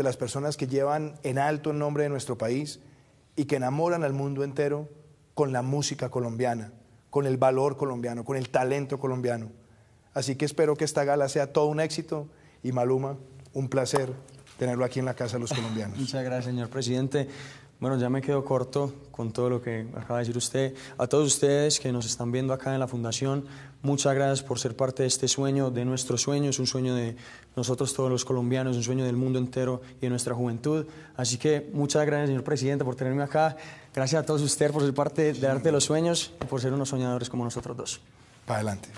de las personas que llevan en alto el nombre de nuestro país y que enamoran al mundo entero con la música colombiana, con el valor colombiano, con el talento colombiano. Así que espero que esta gala sea todo un éxito y Maluma, un placer tenerlo aquí en la Casa de los Colombianos. Muchas gracias, señor presidente. Bueno, ya me quedo corto con todo lo que acaba de decir usted. A todos ustedes que nos están viendo acá en la Fundación, muchas gracias por ser parte de este sueño, de nuestro sueño. Es un sueño de nosotros todos los colombianos, un sueño del mundo entero y de nuestra juventud. Así que muchas gracias, señor presidente, por tenerme acá. Gracias a todos ustedes por ser parte de Arte de los Sueños y por ser unos soñadores como nosotros dos. Para adelante.